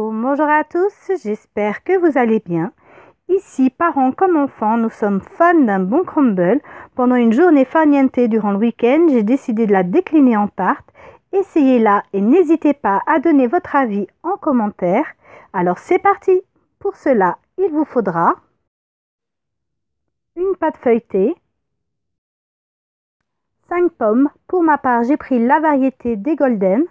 bonjour à tous, j'espère que vous allez bien. Ici, parents comme enfants, nous sommes fans d'un bon crumble. Pendant une journée farniente durant le week-end, j'ai décidé de la décliner en tarte. Essayez-la et n'hésitez pas à donner votre avis en commentaire. Alors c'est parti Pour cela, il vous faudra une pâte feuilletée, 5 pommes. Pour ma part, j'ai pris la variété des golden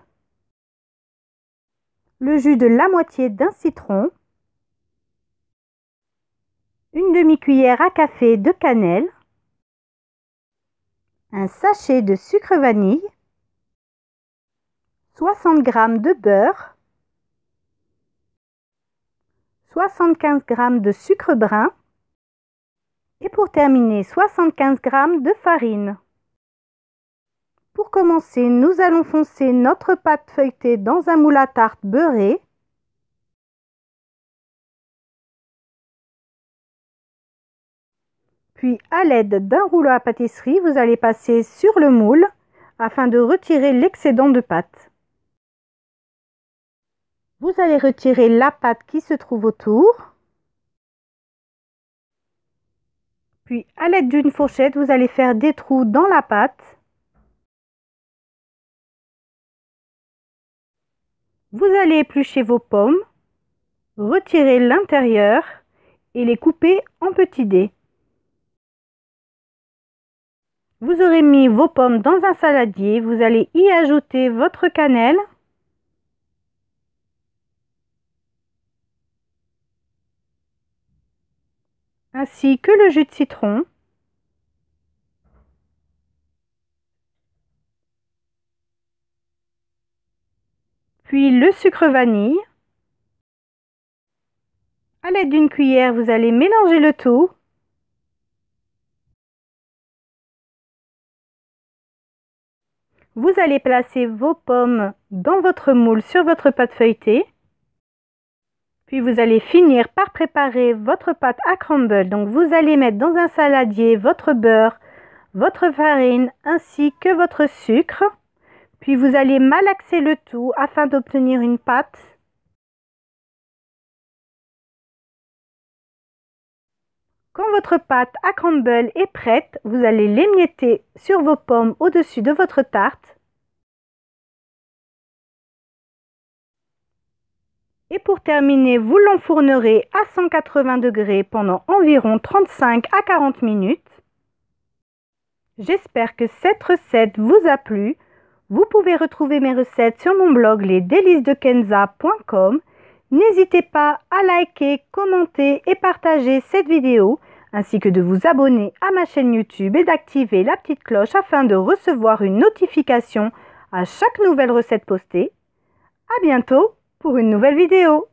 le jus de la moitié d'un citron, une demi-cuillère à café de cannelle, un sachet de sucre vanille, 60 g de beurre, 75 g de sucre brun et pour terminer 75 g de farine. Pour commencer, nous allons foncer notre pâte feuilletée dans un moule à tarte beurré. Puis à l'aide d'un rouleau à pâtisserie, vous allez passer sur le moule afin de retirer l'excédent de pâte. Vous allez retirer la pâte qui se trouve autour. Puis à l'aide d'une fourchette, vous allez faire des trous dans la pâte Vous allez éplucher vos pommes, retirer l'intérieur et les couper en petits dés. Vous aurez mis vos pommes dans un saladier, vous allez y ajouter votre cannelle, ainsi que le jus de citron. puis le sucre vanille. A l'aide d'une cuillère, vous allez mélanger le tout. Vous allez placer vos pommes dans votre moule sur votre pâte feuilletée. Puis vous allez finir par préparer votre pâte à crumble. Donc vous allez mettre dans un saladier votre beurre, votre farine ainsi que votre sucre. Puis vous allez malaxer le tout afin d'obtenir une pâte Quand votre pâte à crumble est prête, vous allez l'émietter sur vos pommes au-dessus de votre tarte. Et pour terminer, vous l'enfournerez à 180 degrés pendant environ 35 à 40 minutes. J'espère que cette recette vous a plu. Vous pouvez retrouver mes recettes sur mon blog lesdélicesdekenza.com. N'hésitez pas à liker, commenter et partager cette vidéo, ainsi que de vous abonner à ma chaîne YouTube et d'activer la petite cloche afin de recevoir une notification à chaque nouvelle recette postée. À bientôt pour une nouvelle vidéo